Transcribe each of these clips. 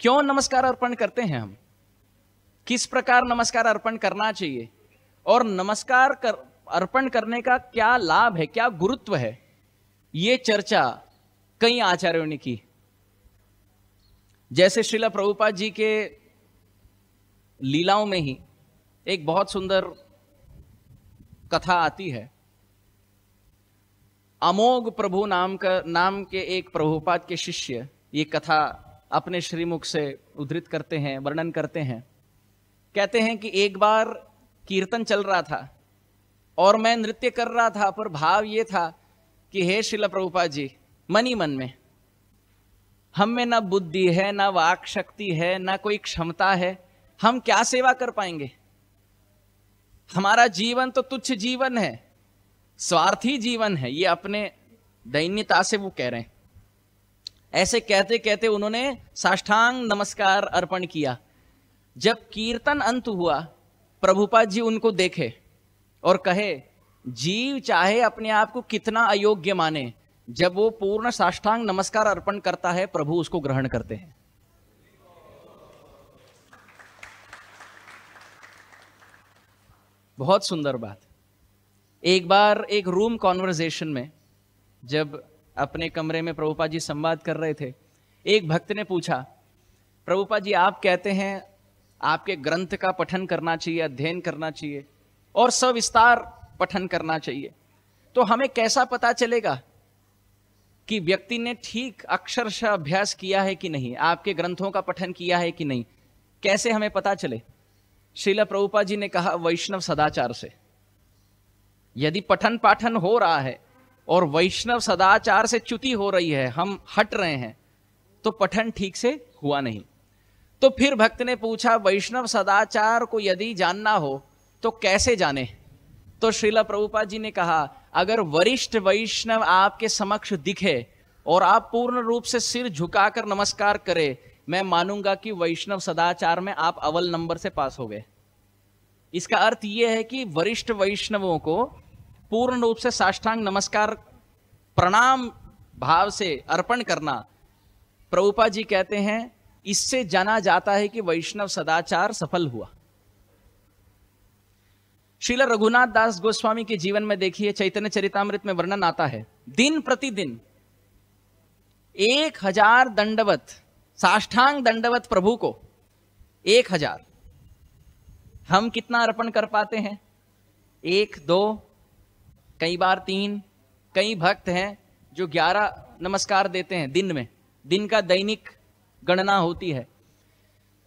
क्यों नमस्कार अर्पण करते हैं हम किस प्रकार नमस्कार अर्पण करना चाहिए और नमस्कार कर अर्पण करने का क्या लाभ है क्या गुरुत्व है ये चर्चा कई आचार्यों ने की जैसे श्रीला प्रभुपाद जी के लीलाओं में ही एक बहुत सुंदर कथा आती है अमोघ प्रभु नाम का नाम के एक प्रभुपाद के शिष्य ये कथा अपने श्रीमुख से उद्धृत करते हैं वर्णन करते हैं कहते हैं कि एक बार कीर्तन चल रहा था और मैं नृत्य कर रहा था पर भाव ये था कि हे शिला प्रभुपा जी मन ही मन में हम में ना बुद्धि है ना वाक शक्ति है ना कोई क्षमता है हम क्या सेवा कर पाएंगे हमारा जीवन तो तुच्छ जीवन है स्वार्थी जीवन है ये अपने दैन्यता से वो कह रहे हैं ऐसे कहते कहते उन्होंने साष्टांग नमस्कार अर्पण किया जब कीर्तन अंत हुआ प्रभुपाद जी उनको देखे और कहे जीव चाहे अपने आप को कितना अयोग्य माने जब वो पूर्ण साष्टांग नमस्कार अर्पण करता है प्रभु उसको ग्रहण करते हैं बहुत सुंदर बात एक बार एक रूम कॉन्वर्जेशन में जब अपने कमरे में प्रभुपा जी संवाद कर रहे थे एक भक्त ने पूछा प्रभुपा जी आप कहते हैं आपके ग्रंथ का पठन करना चाहिए अध्ययन करना चाहिए और सविस्तार पठन करना चाहिए तो हमें कैसा पता चलेगा कि व्यक्ति ने ठीक अक्षरशः अभ्यास किया है कि नहीं आपके ग्रंथों का पठन किया है कि नहीं कैसे हमें पता चले शिला प्रभुपा जी ने कहा वैष्णव सदाचार से यदि पठन पाठन हो रहा है और वैष्णव सदाचार से च्युति हो रही है हम हट रहे हैं तो पठन ठीक से हुआ नहीं तो फिर भक्त ने पूछा वैष्णव सदाचार को यदि जानना हो तो कैसे जाने तो श्रीला प्रभुपा जी ने कहा अगर वरिष्ठ वैष्णव आपके समक्ष दिखे और आप पूर्ण रूप से सिर झुकाकर नमस्कार करें मैं मानूंगा कि वैष्णव सदाचार में आप अवल नंबर से पास हो गए इसका अर्थ यह है कि वरिष्ठ वैष्णवों को पूर्ण रूप से साष्टांग नमस्कार प्रणाम भाव से अर्पण करना प्रभुपा जी कहते हैं इससे जाना जाता है कि वैष्णव सदाचार सफल हुआ शिला रघुनाथ दास गोस्वामी के जीवन में देखिए चैतन्य चरितमृत में वर्णन आता है दिन प्रतिदिन एक हजार दंडवत साष्टांग दंडवत प्रभु को एक हजार हम कितना अर्पण कर पाते हैं एक दो कई बार तीन कई भक्त हैं जो ग्यारह नमस्कार देते हैं दिन में दिन का दैनिक गणना होती है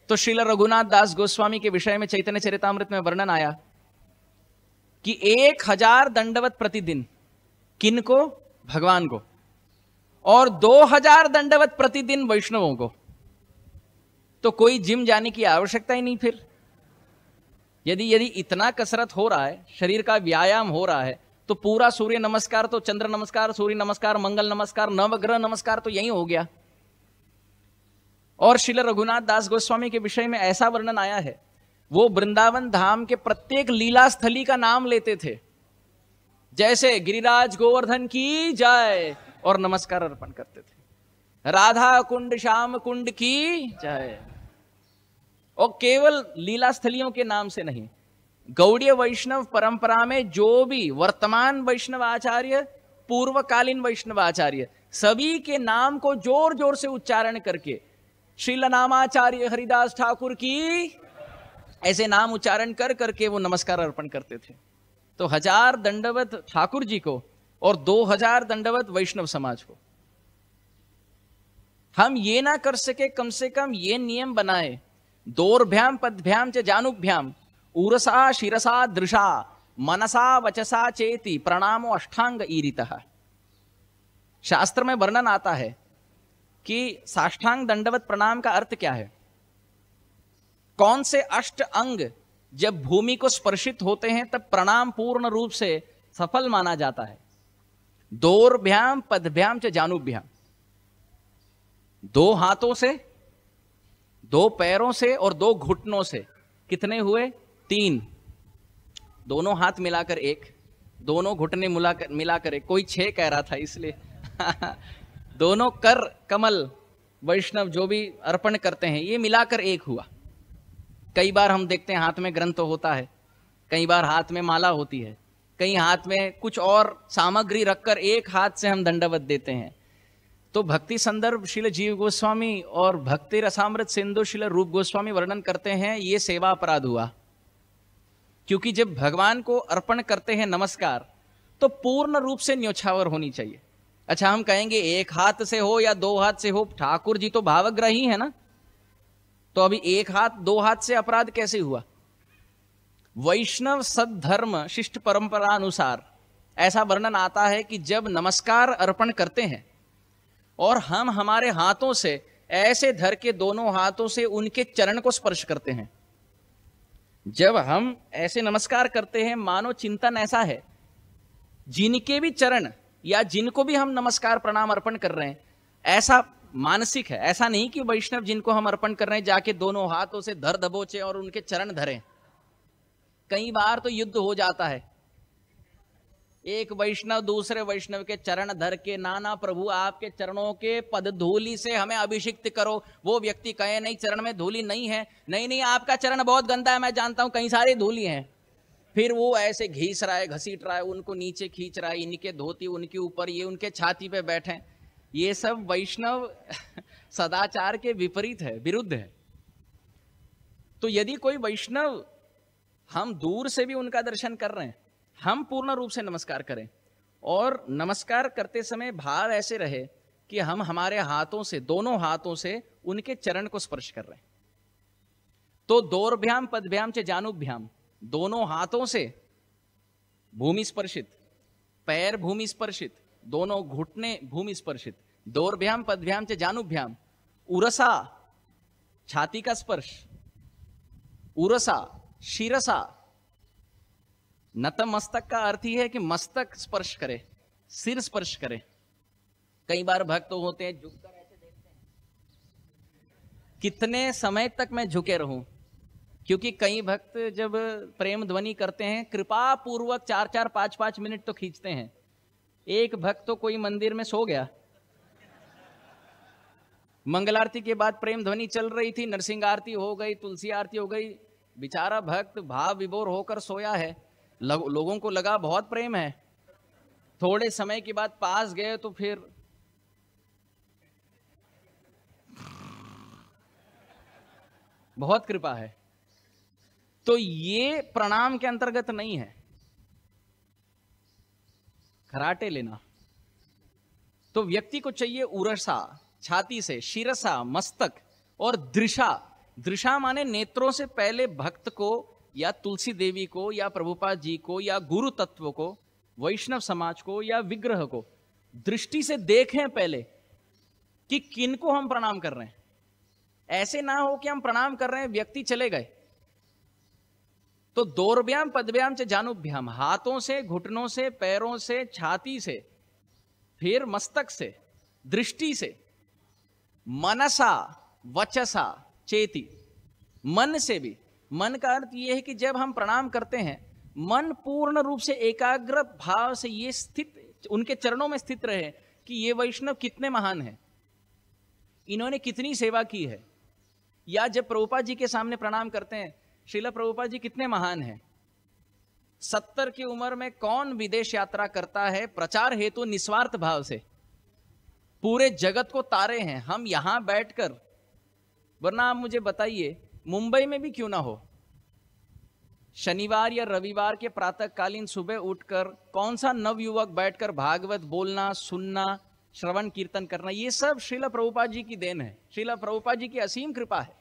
तो श्रील रघुनाथ दास गोस्वामी के विषय में चैतन्य चरितमृत में वर्णन आया कि एक हजार दंडवत प्रतिदिन किन को भगवान को और दो हजार दंडवत प्रतिदिन वैष्णवों को तो कोई जिम जाने की आवश्यकता ही नहीं फिर यदि यदि इतना कसरत हो रहा है शरीर का व्यायाम हो रहा है तो पूरा सूर्य नमस्कार तो चंद्र नमस्कार सूर्य नमस्कार मंगल नमस्कार नवग्रह नमस्कार तो यही हो गया और श्री रघुनाथ दास गोस्वामी के विषय में ऐसा वर्णन आया है वो वृंदावन धाम के प्रत्येक लीला स्थली का नाम लेते थे जैसे गिरिराज गोवर्धन की जय और नमस्कार अर्पण करते थे राधा कुंड श्याम कुंड की जय और केवल लीला स्थलियों के नाम से नहीं गौड़ीय वैष्णव परंपरा में जो भी वर्तमान वैष्णव आचार्य पूर्वकालीन वैष्णव आचार्य सभी के नाम को जोर जोर से उच्चारण करके श्रील नामाचार्य हरिदास ठाकुर की ऐसे नाम उच्चारण कर करके वो नमस्कार अर्पण करते थे तो हजार दंडवत ठाकुर जी को और दो हजार दंडवत वैष्णव समाज को हम ये ना कर सके कम से कम ये नियम बनाए दोरभ्याम पदभ्याम च जानुभ्याम उरसा शिसा दृशा मनसा वचसा चेति प्रणामो अष्टांग ईरित शास्त्र में वर्णन आता है कि साष्टांग दंडवत प्रणाम का अर्थ क्या है कौन से अष्ट अंग जब भूमि को स्पर्शित होते हैं तब प्रणाम पूर्ण रूप से सफल माना जाता है दोरभ्याम पदभ्याम च जानुभ्याम दो हाथों से दो पैरों से और दो घुटनों से कितने हुए तीन दोनों हाथ मिलाकर एक दोनों घुटने मिलाकर मिलाकर एक कोई छे कह रहा था इसलिए दोनों कर कमल वैष्णव जो भी अर्पण करते हैं ये मिलाकर एक हुआ कई बार हम देखते हैं हाथ में ग्रंथ होता है कई बार हाथ में माला होती है कई हाथ में कुछ और सामग्री रखकर एक हाथ से हम दंडवत देते हैं तो भक्ति संदर्भ शिल जीव गोस्वामी और भक्ति रसामृत सिंधु शिल रूप गोस्वामी वर्णन करते हैं ये सेवा अपराध हुआ क्योंकि जब भगवान को अर्पण करते हैं नमस्कार तो पूर्ण रूप से न्योछावर होनी चाहिए अच्छा हम कहेंगे एक हाथ से हो या दो हाथ से हो ठाकुर जी तो भावग्रही है ना तो अभी एक हाथ दो हाथ से अपराध कैसे हुआ वैष्णव सद्धर्म शिष्ट परंपरा अनुसार ऐसा वर्णन आता है कि जब नमस्कार अर्पण करते हैं और हम हमारे हाथों से ऐसे धर के दोनों हाथों से उनके चरण को स्पर्श करते हैं जब हम ऐसे नमस्कार करते हैं मानो चिंतन ऐसा है जिनके भी चरण या जिनको भी हम नमस्कार प्रणाम अर्पण कर रहे हैं ऐसा मानसिक है ऐसा नहीं कि वैष्णव जिनको हम अर्पण कर रहे हैं जाके दोनों हाथों से धर दबोचे और उनके चरण धरे कई बार तो युद्ध हो जाता है एक वैष्णव दूसरे वैष्णव के चरण धर के नाना प्रभु आपके चरणों के पद धूली से हमें अभिषिक्त करो वो व्यक्ति कहे नहीं चरण में धूली नहीं है नहीं नहीं आपका चरण बहुत गंदा है मैं जानता हूं कई सारी धूली है फिर वो ऐसे घीस रहा है घसीट रहा है उनको नीचे खींच रहा है इनके धोती उनके ऊपर ये उनके छाती पे बैठे ये सब वैष्णव सदाचार के विपरीत है विरुद्ध है तो यदि कोई वैष्णव हम दूर से भी उनका दर्शन कर रहे हैं हम पूर्ण रूप से नमस्कार करें और नमस्कार करते समय भाव ऐसे रहे कि हम हमारे हाथों से दोनों हाथों से उनके चरण को स्पर्श कर रहे हैं तो दौरभ्याम पदभ्याम से जानुभ्याम दोनों हाथों से भूमि स्पर्शित पैर भूमि स्पर्शित दोनों घुटने भूमि स्पर्शित दौरभ्याम पदभ्याम च जानुभ्याम उरसा छाती का स्पर्श उरसा शिरसा नतमस्तक तो का अर्थ ही है कि मस्तक स्पर्श करे सिर स्पर्श करे कई बार भक्त होते हैं झुककर ऐसे देखते हैं कितने समय तक मैं झुके रहूं क्योंकि कई भक्त जब प्रेम ध्वनि करते हैं कृपा पूर्वक चार चार पांच पांच मिनट तो खींचते हैं एक भक्त तो कोई मंदिर में सो गया मंगल आरती के बाद प्रेम ध्वनि चल रही थी नरसिंह आरती हो गई तुलसी आरती हो गई बेचारा भक्त भाव विभोर होकर सोया है लग, लोगों को लगा बहुत प्रेम है थोड़े समय के बाद पास गए तो फिर बहुत कृपा है तो ये प्रणाम के अंतर्गत नहीं है खराटे लेना तो व्यक्ति को चाहिए उरसा छाती से शिरसा मस्तक और दृशा दृशा माने नेत्रों से पहले भक्त को या तुलसी देवी को या प्रभुपाद जी को या गुरु तत्व को वैष्णव समाज को या विग्रह को दृष्टि से देखें पहले कि किनको हम प्रणाम कर रहे हैं ऐसे ना हो कि हम प्रणाम कर रहे हैं व्यक्ति चले गए तो दौरभ्याम पदव्याम से जानुभ्याम हाथों से घुटनों से पैरों से छाती से फिर मस्तक से दृष्टि से मनसा वचसा चेती मन से भी मन का अर्थ ये है कि जब हम प्रणाम करते हैं मन पूर्ण रूप से एकाग्र भाव से ये स्थित उनके चरणों में स्थित रहे कि ये वैष्णव कितने महान हैं इन्होंने कितनी सेवा की है या जब प्रभुपा जी के सामने प्रणाम करते हैं शिला प्रभुपा जी कितने महान हैं सत्तर की उम्र में कौन विदेश यात्रा करता है प्रचार हेतु तो निस्वार्थ भाव से पूरे जगत को तारे हैं हम यहां बैठकर वरना आप मुझे बताइए मुंबई में भी क्यों ना हो शनिवार या रविवार के प्रातःकालीन सुबह उठकर कौन सा नवयुवक बैठकर भागवत बोलना सुनना श्रवण कीर्तन करना ये सब श्रीला प्रभुपा जी की देन है श्रीला प्रभुपा जी की असीम कृपा है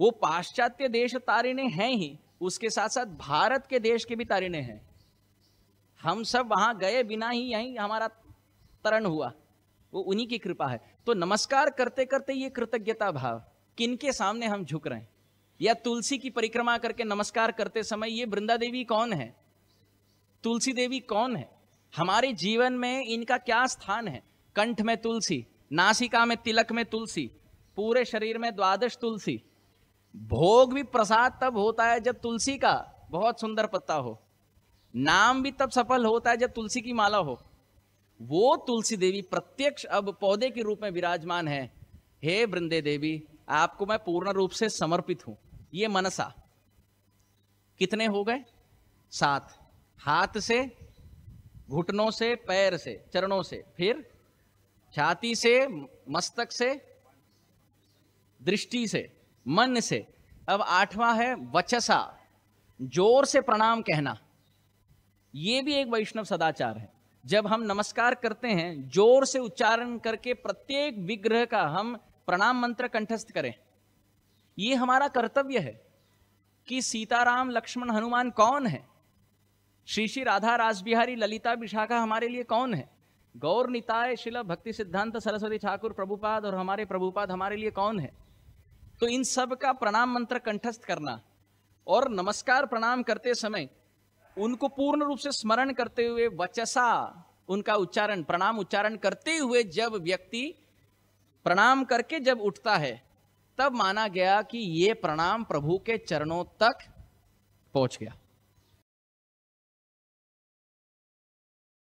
वो पाश्चात्य देश तारिणे हैं ही उसके साथ साथ भारत के देश के भी तारिणे हैं हम सब वहां गए बिना ही यहीं हमारा तरण हुआ वो उन्हीं की कृपा है तो नमस्कार करते करते ये कृतज्ञता भाव किन के सामने हम झुक रहे हैं या तुलसी की परिक्रमा करके नमस्कार करते समय ये वृंदा देवी कौन है तुलसी देवी कौन है हमारे जीवन में इनका क्या स्थान है कंठ में तुलसी नासिका में तिलक में तुलसी पूरे शरीर में द्वादश तुलसी भोग भी प्रसाद तब होता है जब तुलसी का बहुत सुंदर पत्ता हो नाम भी तब सफल होता है जब तुलसी की माला हो वो तुलसी देवी प्रत्यक्ष अब पौधे के रूप में विराजमान है हे वृंदे देवी आपको मैं पूर्ण रूप से समर्पित हूं ये मनसा कितने हो गए सात हाथ से घुटनों से पैर से चरणों से फिर छाती से मस्तक से दृष्टि से मन से अब आठवां है वचसा जोर से प्रणाम कहना यह भी एक वैष्णव सदाचार है जब हम नमस्कार करते हैं जोर से उच्चारण करके प्रत्येक विग्रह का हम प्रणाम मंत्र कंठस्थ करें ये हमारा कर्तव्य है कि सीताराम लक्ष्मण हनुमान कौन है श्री श्री राधा राजबिहारी ललिता विशाखा हमारे लिए कौन है गौर निताय शिल भक्ति सिद्धांत सरस्वती ठाकुर प्रभुपाद और हमारे प्रभुपाद हमारे लिए कौन है तो इन सब का प्रणाम मंत्र कंठस्थ करना और नमस्कार प्रणाम करते समय उनको पूर्ण रूप से स्मरण करते हुए वचसा उनका उच्चारण प्रणाम उच्चारण करते हुए जब व्यक्ति प्रणाम करके जब उठता है तब माना गया कि ये प्रणाम प्रभु के चरणों तक पहुंच गया